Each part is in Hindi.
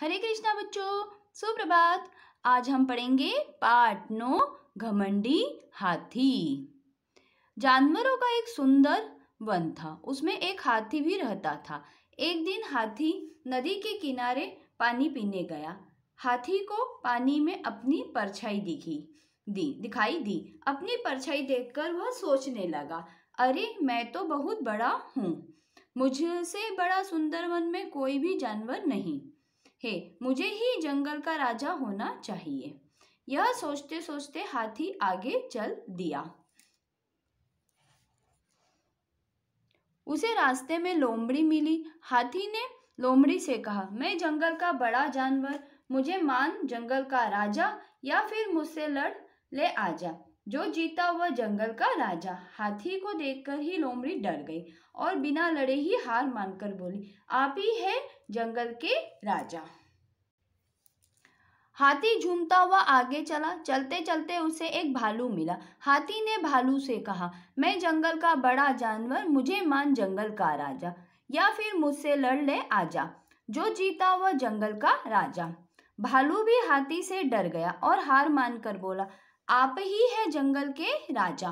हरे कृष्णा बच्चों सुप्रभात आज हम पढ़ेंगे पार्ट नो घमंडी हाथी जानवरों का एक सुंदर वन था उसमें एक हाथी भी रहता था एक दिन हाथी नदी के किनारे पानी पीने गया हाथी को पानी में अपनी परछाई दिखी दी दिखाई दी अपनी परछाई देखकर वह सोचने लगा अरे मैं तो बहुत बड़ा हूँ मुझसे बड़ा सुंदर वन में कोई भी जानवर नहीं हे मुझे ही जंगल का राजा होना चाहिए यह सोचते सोचते हाथी आगे चल दिया उसे रास्ते में लोमड़ी मिली हाथी ने लोमड़ी से कहा मैं जंगल का बड़ा जानवर मुझे मान जंगल का राजा या फिर मुझसे लड़ ले आ जा जो जीता वह जंगल का राजा हाथी को देखकर ही लोमड़ी डर गई और बिना लड़े ही हार मानकर बोली आप ही है जंगल के राजा हाथी झूमता हुआ आगे चला चलते चलते उसे एक भालू मिला हाथी ने भालू से कहा मैं जंगल का बड़ा जानवर मुझे मान जंगल का राजा या फिर मुझसे लड़ ले आजा जो जीता वह जंगल का राजा भालू भी हाथी से डर गया और हार मानकर बोला आप ही है जंगल के राजा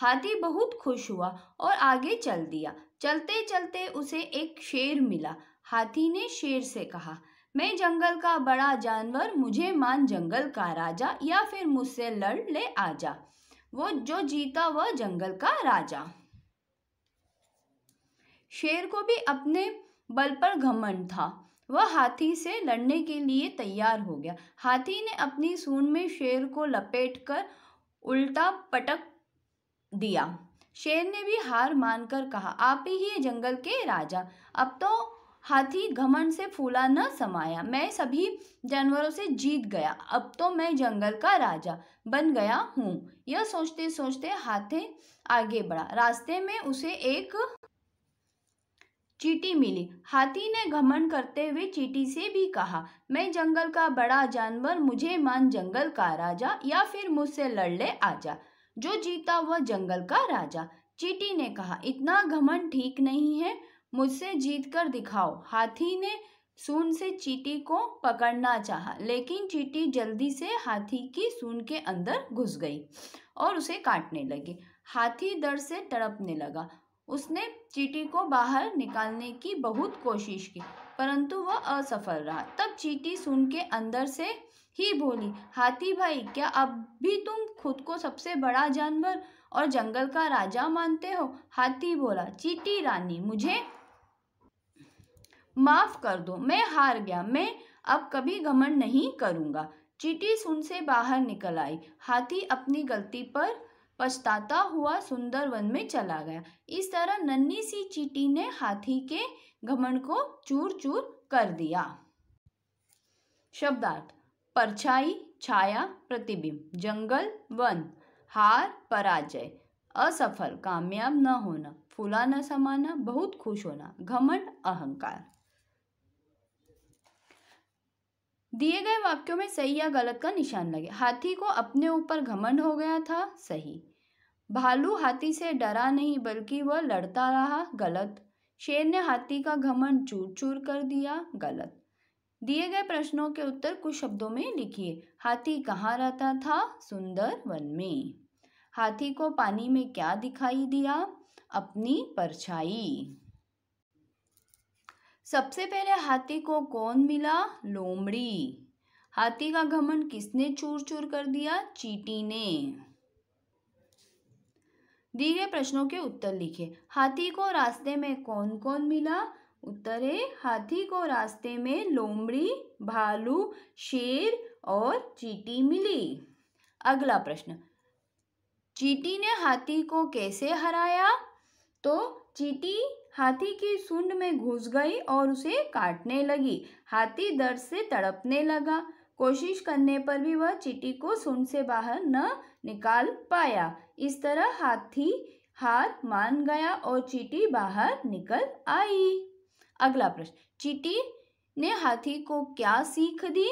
हाथी बहुत खुश हुआ और आगे चल दिया चलते चलते उसे एक शेर मिला हाथी ने शेर से कहा मैं जंगल का बड़ा जानवर मुझे मान जंगल का राजा या फिर मुझसे लड़ ले आजा वो जो जीता वह जंगल का राजा शेर को भी अपने बल पर घमंड था वह हाथी से लड़ने के लिए तैयार हो गया हाथी ने अपनी सूंड में शेर को लपेटकर उल्टा पटक दिया शेर ने भी हार मानकर कहा आप ही है जंगल के राजा अब तो हाथी घमंड से फूला न समाया मैं सभी जानवरों से जीत गया अब तो मैं जंगल का राजा बन गया हूँ यह सोचते सोचते हाथी आगे बढ़ा रास्ते में उसे एक चीटी मिली हाथी ने घमंड करते हुए चीटी से भी कहा मैं जंगल का बड़ा जानवर मुझे मान जंगल का राजा या फिर मुझसे लड़ ले आजा जो जीता वह जंगल का राजा चीटी ने कहा इतना घमंड ठीक नहीं है मुझसे जीत कर दिखाओ हाथी ने सून से चीटी को पकड़ना चाहा लेकिन चीटी जल्दी से हाथी की सून के अंदर घुस गई और उसे काटने लगी हाथी डर से तड़पने लगा उसने चीटी को बाहर निकालने की बहुत कोशिश की परंतु वह असफल रहा तब चीटी सुन के अंदर से ही बोली हाथी भाई क्या अब भी तुम खुद को सबसे बड़ा जानवर और जंगल का राजा मानते हो हाथी बोला चीटी रानी मुझे माफ कर दो मैं हार गया मैं अब कभी घमंड नहीं करूंगा चीटी सुन से बाहर निकल आई हाथी अपनी गलती पर पछताता हुआ सुंदर वन में चला गया इस तरह नन्ही सी चीटी ने हाथी के घमंड को चूर चूर कर दिया शब्दार्थ परछाई छाया प्रतिबिंब जंगल वन हार पराजय असफल कामयाब न होना फुला न समाना बहुत खुश होना घमंड अहंकार दिए गए वाक्यों में सही या गलत का निशान लगे हाथी को अपने ऊपर घमंड हो गया था सही भालू हाथी से डरा नहीं बल्कि वह लड़ता रहा गलत शेर ने हाथी का घमंड चूर चूर कर दिया गलत दिए गए प्रश्नों के उत्तर कुछ शब्दों में लिखिए हाथी कहाँ रहता था सुंदर वन में हाथी को पानी में क्या दिखाई दिया अपनी परछाई सबसे पहले हाथी को कौन मिला लोमड़ी हाथी का घमंड किसने चूर चूर कर दिया चीटी ने दिए गए प्रश्नों के उत्तर लिखे हाथी को रास्ते में कौन कौन मिला उत्तर है हाथी को रास्ते में लोमड़ी भालू शेर और चीटी मिली अगला प्रश्न चीटी ने हाथी को कैसे हराया तो चीटी हाथी की सुंड में घुस गई और उसे काटने लगी हाथी दर्द से तड़पने लगा कोशिश करने पर भी वह चीटी को सुंड से बाहर न निकाल पाया इस तरह हाथी हार मान गया और चीटी बाहर निकल आई अगला प्रश्न चीटी ने हाथी को क्या सीख दी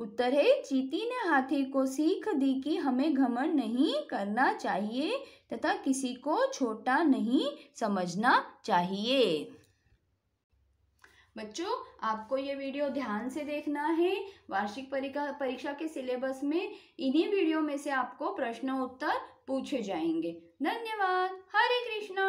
उत्तर है चीती ने हाथी को सीख दी कि हमें घमंड नहीं करना चाहिए तथा किसी को छोटा नहीं समझना चाहिए बच्चों आपको ये वीडियो ध्यान से देखना है वार्षिक परीक्षा के सिलेबस में इन्हीं वीडियो में से आपको प्रश्न उत्तर पूछे जाएंगे धन्यवाद हरे कृष्णा